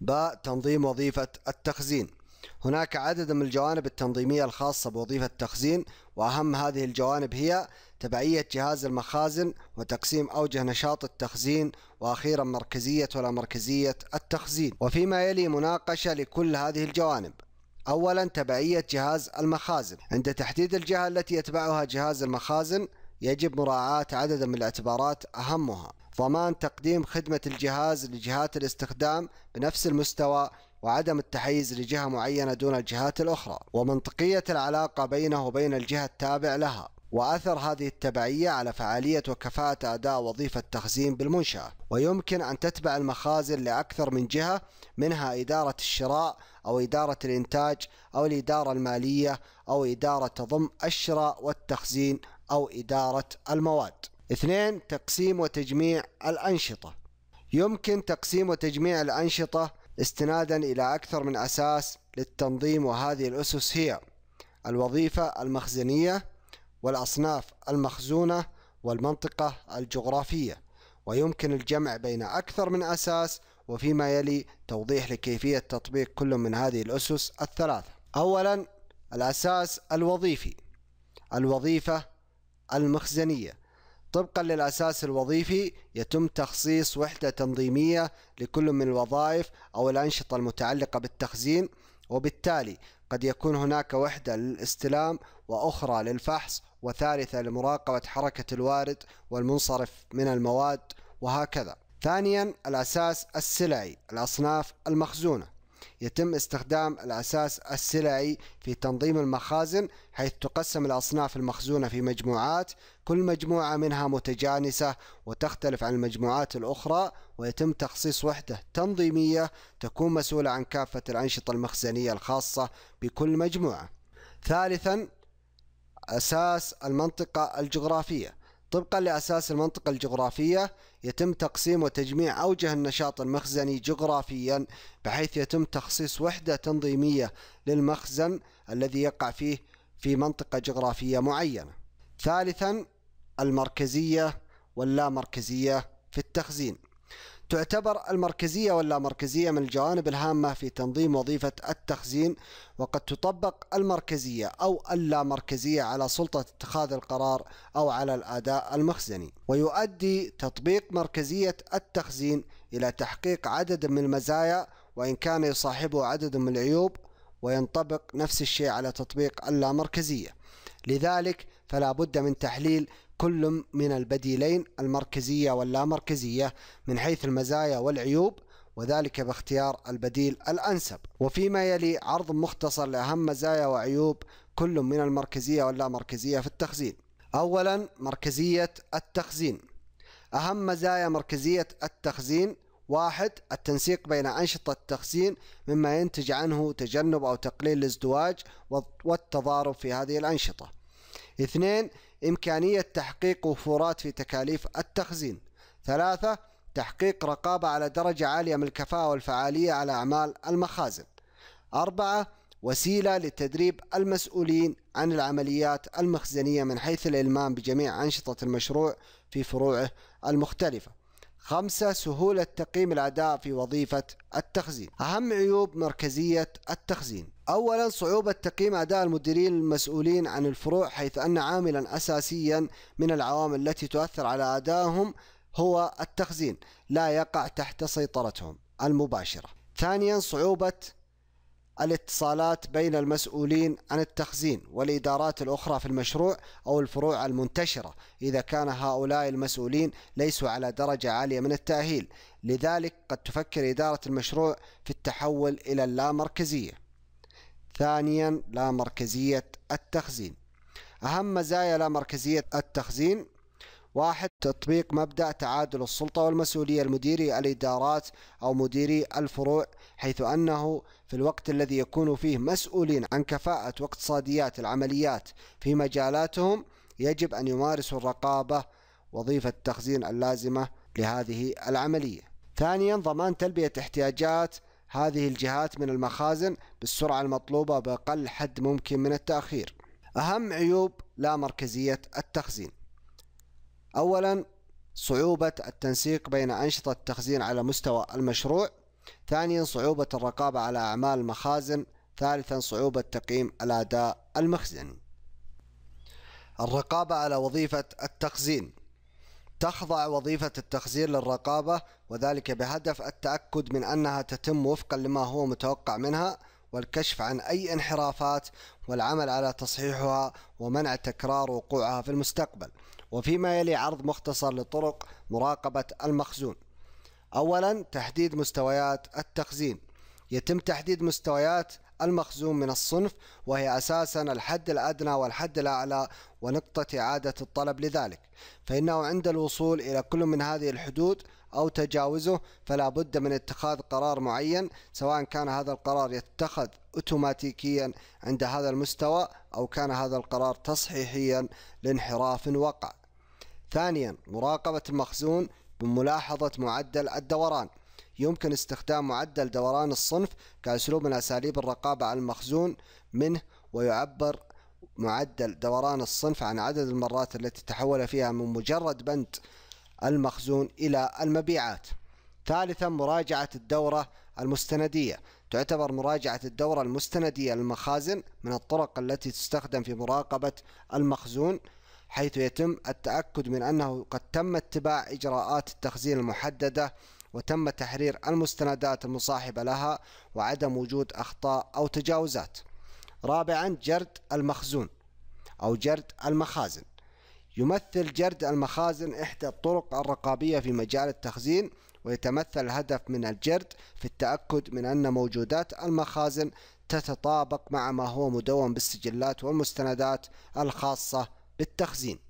ب تنظيم وظيفة التخزين هناك عدد من الجوانب التنظيمية الخاصة بوظيفة التخزين وأهم هذه الجوانب هي تبعية جهاز المخازن وتقسيم أوجه نشاط التخزين وأخيرا مركزية ولا مركزية التخزين وفيما يلي مناقشة لكل هذه الجوانب أولا تبعية جهاز المخازن عند تحديد الجهة التي يتبعها جهاز المخازن يجب مراعاة عدد من الاعتبارات أهمها ضمان تقديم خدمة الجهاز لجهات الاستخدام بنفس المستوى وعدم التحيز لجهة معينة دون الجهات الأخرى ومنطقية العلاقة بينه وبين الجهة التابع لها وأثر هذه التبعية على فعالية وكفاءة أداء وظيفة التخزين بالمنشأة ويمكن أن تتبع المخازن لأكثر من جهة منها إدارة الشراء أو إدارة الإنتاج أو الإدارة المالية أو إدارة تضم الشراء والتخزين أو إدارة المواد اثنين تقسيم وتجميع الأنشطة يمكن تقسيم وتجميع الأنشطة استنادا إلى أكثر من أساس للتنظيم وهذه الأسس هي الوظيفة المخزنية والأصناف المخزونة والمنطقة الجغرافية ويمكن الجمع بين أكثر من أساس وفيما يلي توضيح لكيفية تطبيق كل من هذه الأسس الثلاثة أولا الأساس الوظيفي الوظيفة المخزنية طبقا للأساس الوظيفي يتم تخصيص وحدة تنظيمية لكل من الوظائف أو الأنشطة المتعلقة بالتخزين وبالتالي قد يكون هناك وحدة للاستلام وأخرى للفحص وثالثة لمراقبة حركة الوارد والمنصرف من المواد وهكذا ثانيا الأساس السلعي الأصناف المخزونة يتم استخدام الأساس السلعي في تنظيم المخازن حيث تقسم الأصناف المخزونة في مجموعات كل مجموعة منها متجانسة وتختلف عن المجموعات الأخرى ويتم تخصيص وحدة تنظيمية تكون مسؤولة عن كافة الأنشطة المخزنية الخاصة بكل مجموعة ثالثا أساس المنطقة الجغرافية طبقا لأساس المنطقة الجغرافية يتم تقسيم وتجميع أوجه النشاط المخزني جغرافيا بحيث يتم تخصيص وحدة تنظيمية للمخزن الذي يقع فيه في منطقة جغرافية معينة. ثالثا المركزية واللامركزية في التخزين. تعتبر المركزية واللامركزية من الجوانب الهامة في تنظيم وظيفة التخزين وقد تطبق المركزية أو اللامركزية على سلطة اتخاذ القرار أو على الأداء المخزني ويؤدي تطبيق مركزية التخزين إلى تحقيق عدد من المزايا وإن كان يصاحبه عدد من العيوب وينطبق نفس الشيء على تطبيق اللامركزية لذلك فلا بد من تحليل كل من البديلين المركزية واللامركزية من حيث المزايا والعيوب وذلك باختيار البديل الأنسب وفيما يلي عرض مختصر لأهم مزايا وعيوب كل من المركزية واللامركزية في التخزين أولا مركزية التخزين أهم مزايا مركزية التخزين واحد التنسيق بين أنشطة التخزين مما ينتج عنه تجنب أو تقليل الازدواج والتضارب في هذه الأنشطة اثنين إمكانية تحقيق وفورات في تكاليف التخزين ثلاثة تحقيق رقابة على درجة عالية من الكفاءة والفعالية على أعمال المخازن أربعة وسيلة لتدريب المسؤولين عن العمليات المخزنية من حيث الإلمام بجميع أنشطة المشروع في فروعه المختلفة خمسة سهولة تقييم الأداء في وظيفة التخزين أهم عيوب مركزية التخزين أولا صعوبة تقييم أداء المديرين المسؤولين عن الفروع حيث أن عاملا أساسيا من العوامل التي تؤثر على أدائهم هو التخزين لا يقع تحت سيطرتهم المباشرة ثانيا صعوبة الاتصالات بين المسؤولين عن التخزين والإدارات الأخرى في المشروع أو الفروع المنتشرة إذا كان هؤلاء المسؤولين ليسوا على درجة عالية من التأهيل لذلك قد تفكر إدارة المشروع في التحول إلى اللامركزية ثانيا لا مركزية التخزين أهم مزايا لا مركزية التخزين واحد تطبيق مبدأ تعادل السلطة والمسؤولية المديري الإدارات أو مديري الفروع حيث أنه في الوقت الذي يكون فيه مسؤولين عن كفاءة واقتصاديات العمليات في مجالاتهم يجب أن يمارسوا الرقابة وظيفة التخزين اللازمة لهذه العملية ثانيا ضمان تلبية احتياجات هذه الجهات من المخازن بالسرعة المطلوبة بأقل حد ممكن من التأخير أهم عيوب لا مركزية التخزين أولا صعوبة التنسيق بين أنشطة التخزين على مستوى المشروع ثانيا صعوبة الرقابة على أعمال المخازن ثالثا صعوبة تقييم الأداء المخزني الرقابة على وظيفة التخزين تخضع وظيفة التخزين للرقابة وذلك بهدف التأكد من أنها تتم وفقا لما هو متوقع منها والكشف عن أي انحرافات والعمل على تصحيحها ومنع تكرار وقوعها في المستقبل وفيما يلي عرض مختصر لطرق مراقبة المخزون أولا تحديد مستويات التخزين يتم تحديد مستويات المخزون من الصنف وهي أساسا الحد الأدنى والحد الأعلى ونقطة إعادة الطلب لذلك فإنه عند الوصول إلى كل من هذه الحدود أو تجاوزه فلا بد من اتخاذ قرار معين سواء كان هذا القرار يتخذ اوتوماتيكيا عند هذا المستوى أو كان هذا القرار تصحيحيا لانحراف وقع ثانيا مراقبة المخزون بملاحظة معدل الدوران يمكن استخدام معدل دوران الصنف كأسلوب من أساليب الرقابة على المخزون منه ويعبر معدل دوران الصنف عن عدد المرات التي تحول فيها من مجرد بند المخزون إلى المبيعات ثالثا مراجعة الدورة المستندية تعتبر مراجعة الدورة المستندية للمخازن من الطرق التي تستخدم في مراقبة المخزون حيث يتم التأكد من أنه قد تم اتباع إجراءات التخزين المحددة وتم تحرير المستندات المصاحبة لها وعدم وجود أخطاء أو تجاوزات رابعا جرد المخزون أو جرد المخازن يمثل جرد المخازن إحدى الطرق الرقابية في مجال التخزين ويتمثل الهدف من الجرد في التأكد من أن موجودات المخازن تتطابق مع ما هو مدون بالسجلات والمستندات الخاصة بالتخزين